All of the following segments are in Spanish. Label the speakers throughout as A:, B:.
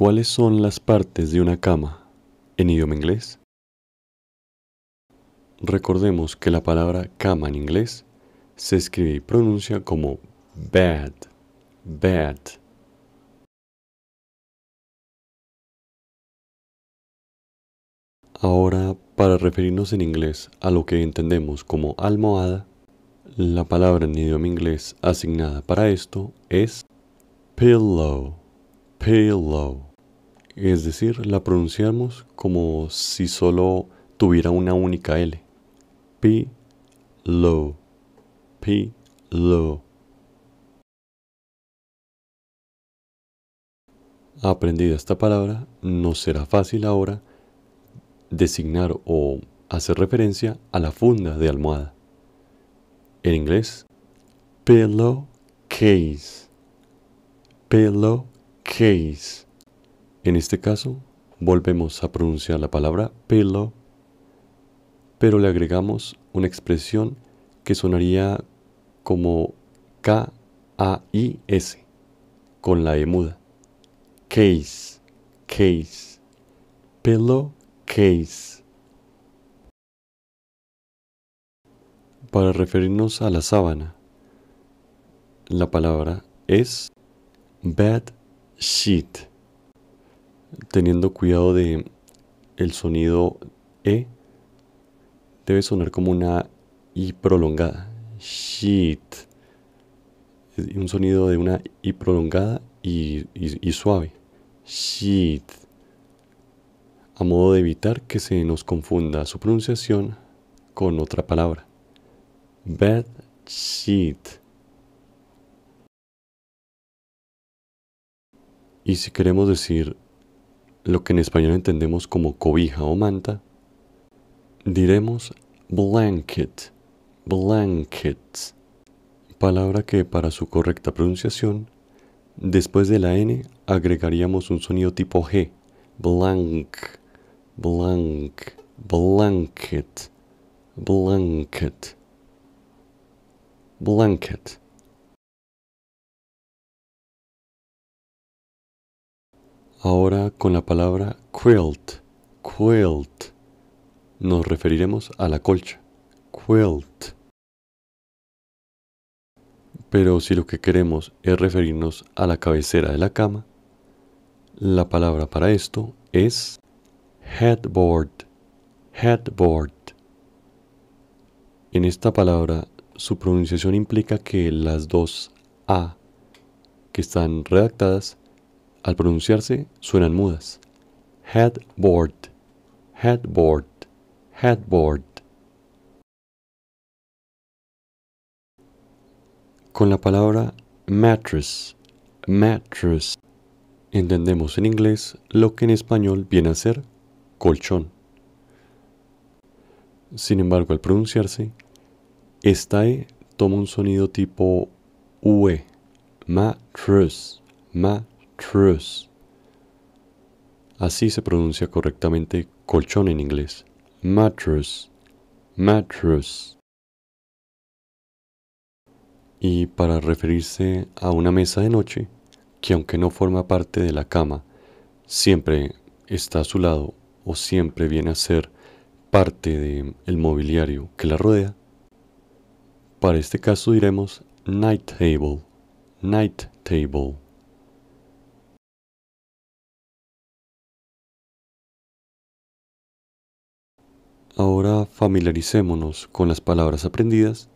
A: ¿Cuáles son las partes de una cama en idioma inglés? Recordemos que la palabra cama en inglés se escribe y pronuncia como bed, bed. Ahora, para referirnos en inglés a lo que entendemos como almohada, la palabra en idioma inglés asignada para esto es pillow, pillow es decir, la pronunciamos como si solo tuviera una única L. p lo, P- lo. Aprendida esta palabra, nos será fácil ahora designar o hacer referencia a la funda de almohada. En inglés, pillowcase. case en este caso, volvemos a pronunciar la palabra pelo, pero le agregamos una expresión que sonaría como K-A-I-S, con la E muda. Case, case, pelo case. Para referirnos a la sábana, la palabra es bed sheet teniendo cuidado de el sonido E, debe sonar como una I prolongada. Shit. Un sonido de una I prolongada y, suave. Shit. A modo de evitar que se nos confunda su pronunciación con otra palabra. Bad shit. Y si queremos decir lo que en español entendemos como cobija o manta, diremos blanket, blanket, palabra que para su correcta pronunciación, después de la N agregaríamos un sonido tipo G, blank, blank, blanket, blanket, blanket. Ahora con la palabra quilt, quilt, nos referiremos a la colcha, quilt. Pero si lo que queremos es referirnos a la cabecera de la cama, la palabra para esto es headboard, headboard. En esta palabra su pronunciación implica que las dos A que están redactadas al pronunciarse suenan mudas. Headboard, headboard, headboard. Con la palabra mattress, mattress, entendemos en inglés lo que en español viene a ser colchón. Sin embargo, al pronunciarse, esta e toma un sonido tipo UE, mattress, mattress Así se pronuncia correctamente colchón en inglés. Mattress, mattress. Y para referirse a una mesa de noche, que aunque no forma parte de la cama, siempre está a su lado o siempre viene a ser parte del mobiliario que la rodea, para este caso diremos night table, night table. Familiaricémonos con las palabras aprendidas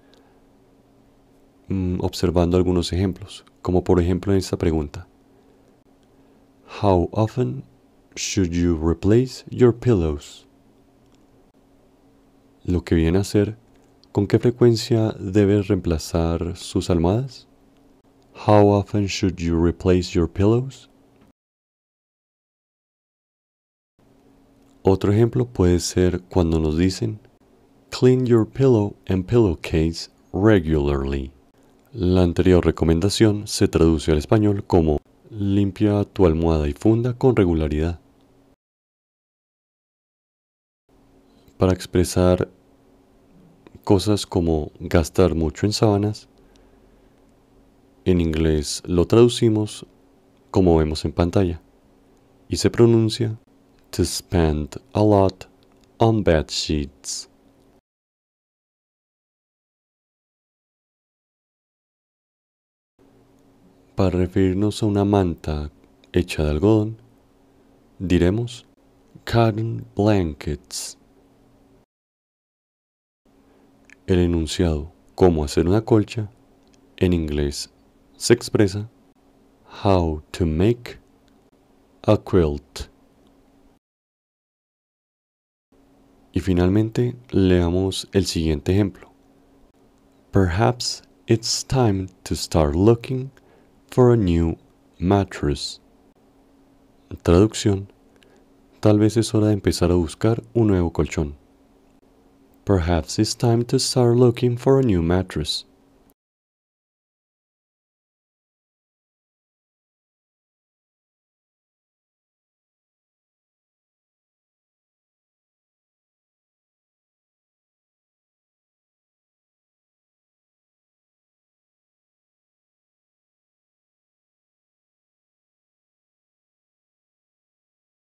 A: mm, observando algunos ejemplos, como por ejemplo en esta pregunta. How often should you replace your pillows? Lo que viene a ser, ¿con qué frecuencia debes reemplazar sus almohadas? How often should you replace your pillows? Otro ejemplo puede ser cuando nos dicen, Clean your pillow and pillowcase regularly. La anterior recomendación se traduce al español como limpia tu almohada y funda con regularidad. Para expresar cosas como gastar mucho en sábanas, en inglés lo traducimos como vemos en pantalla y se pronuncia to spend a lot on bed sheets. Para referirnos a una manta hecha de algodón, diremos cotton blankets. El enunciado cómo hacer una colcha en inglés se expresa how to make a quilt. Y finalmente leamos el siguiente ejemplo. Perhaps it's time to start looking for a new mattress. Traducción. Tal vez es hora de empezar a buscar un nuevo colchón. Perhaps it's time to start looking for a new mattress.